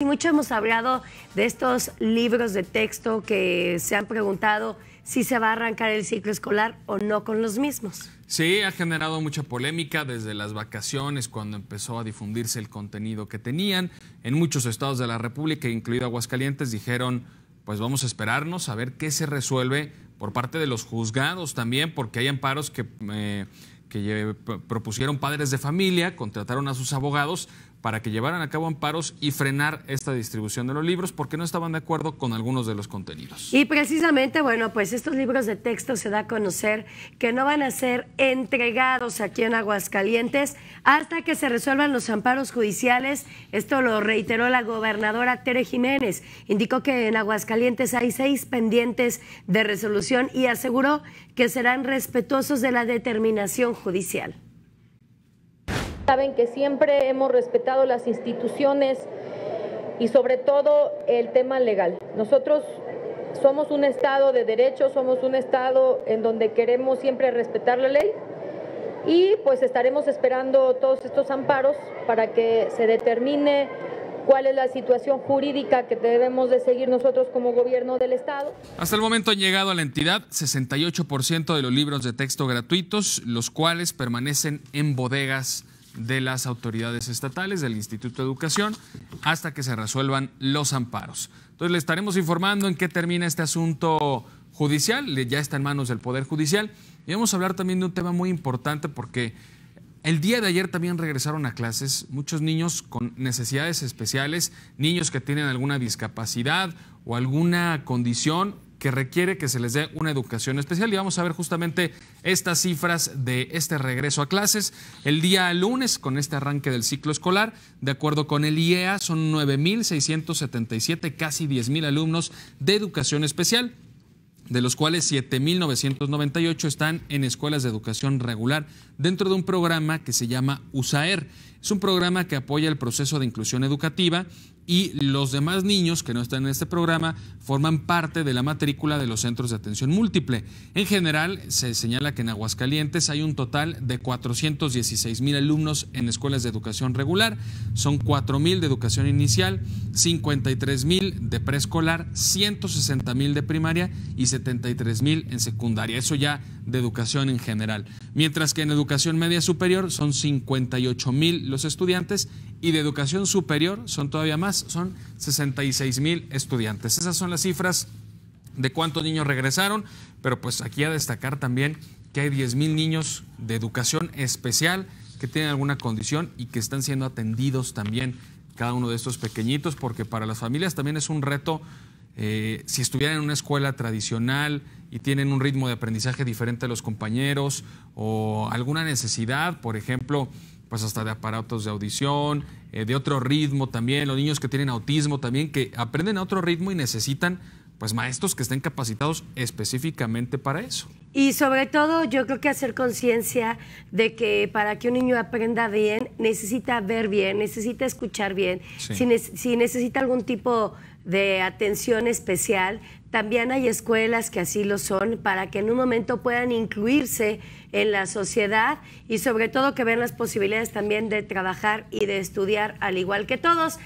Y mucho hemos hablado de estos libros de texto que se han preguntado si se va a arrancar el ciclo escolar o no con los mismos. Sí, ha generado mucha polémica desde las vacaciones, cuando empezó a difundirse el contenido que tenían. En muchos estados de la República, incluido Aguascalientes, dijeron, pues vamos a esperarnos a ver qué se resuelve por parte de los juzgados también, porque hay amparos que... Eh, que eh, propusieron padres de familia, contrataron a sus abogados para que llevaran a cabo amparos y frenar esta distribución de los libros porque no estaban de acuerdo con algunos de los contenidos. Y precisamente, bueno, pues estos libros de texto se da a conocer que no van a ser entregados aquí en Aguascalientes hasta que se resuelvan los amparos judiciales. Esto lo reiteró la gobernadora Tere Jiménez. Indicó que en Aguascalientes hay seis pendientes de resolución y aseguró que serán respetuosos de la determinación judicial. Saben que siempre hemos respetado las instituciones y sobre todo el tema legal. Nosotros somos un Estado de derecho, somos un Estado en donde queremos siempre respetar la ley y pues estaremos esperando todos estos amparos para que se determine cuál es la situación jurídica que debemos de seguir nosotros como gobierno del Estado. Hasta el momento han llegado a la entidad 68% de los libros de texto gratuitos, los cuales permanecen en bodegas de las autoridades estatales, del Instituto de Educación, hasta que se resuelvan los amparos. Entonces le estaremos informando en qué termina este asunto judicial, ya está en manos del Poder Judicial. Y vamos a hablar también de un tema muy importante porque el día de ayer también regresaron a clases muchos niños con necesidades especiales, niños que tienen alguna discapacidad o alguna condición que requiere que se les dé una educación especial. Y vamos a ver justamente estas cifras de este regreso a clases. El día lunes, con este arranque del ciclo escolar, de acuerdo con el IEA, son 9.677, casi 10.000 alumnos de educación especial de los cuales 7.998 están en escuelas de educación regular dentro de un programa que se llama USAER. Es un programa que apoya el proceso de inclusión educativa y los demás niños que no están en este programa forman parte de la matrícula de los centros de atención múltiple. En general, se señala que en Aguascalientes hay un total de 416 mil alumnos en escuelas de educación regular, son 4 mil de educación inicial, 53 mil de preescolar, 160 mil de primaria y 73 mil en secundaria. Eso ya de educación en general. Mientras que en educación media superior son 58 mil los estudiantes y de educación superior son todavía más, son 66 mil estudiantes. Esas son las cifras de cuántos niños regresaron, pero pues aquí a destacar también que hay 10 mil niños de educación especial que tienen alguna condición y que están siendo atendidos también cada uno de estos pequeñitos, porque para las familias también es un reto, eh, si estuvieran en una escuela tradicional y tienen un ritmo de aprendizaje diferente a los compañeros o alguna necesidad, por ejemplo, pues hasta de aparatos de audición, eh, de otro ritmo también, los niños que tienen autismo también, que aprenden a otro ritmo y necesitan pues maestros que estén capacitados específicamente para eso. Y sobre todo yo creo que hacer conciencia de que para que un niño aprenda bien necesita ver bien, necesita escuchar bien, si, si necesita algún tipo de atención especial, también hay escuelas que así lo son para que en un momento puedan incluirse en la sociedad y sobre todo que vean las posibilidades también de trabajar y de estudiar al igual que todos.